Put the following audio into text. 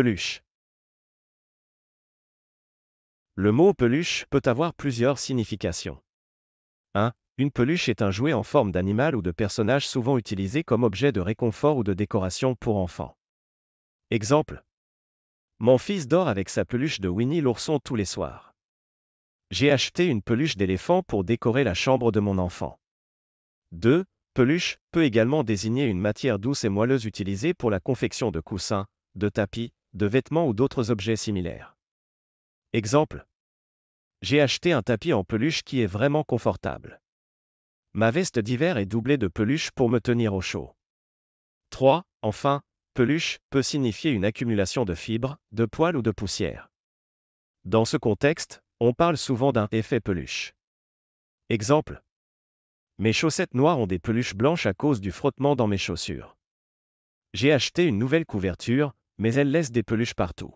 Peluche. Le mot peluche peut avoir plusieurs significations. 1. Une peluche est un jouet en forme d'animal ou de personnage souvent utilisé comme objet de réconfort ou de décoration pour enfants. Exemple. Mon fils dort avec sa peluche de Winnie l'ourson tous les soirs. J'ai acheté une peluche d'éléphant pour décorer la chambre de mon enfant. 2. Peluche peut également désigner une matière douce et moelleuse utilisée pour la confection de coussins, de tapis, de vêtements ou d'autres objets similaires. Exemple. J'ai acheté un tapis en peluche qui est vraiment confortable. Ma veste d'hiver est doublée de peluche pour me tenir au chaud. 3. Enfin, peluche peut signifier une accumulation de fibres, de poils ou de poussière. Dans ce contexte, on parle souvent d'un effet peluche. Exemple. Mes chaussettes noires ont des peluches blanches à cause du frottement dans mes chaussures. J'ai acheté une nouvelle couverture, mais elle laisse des peluches partout.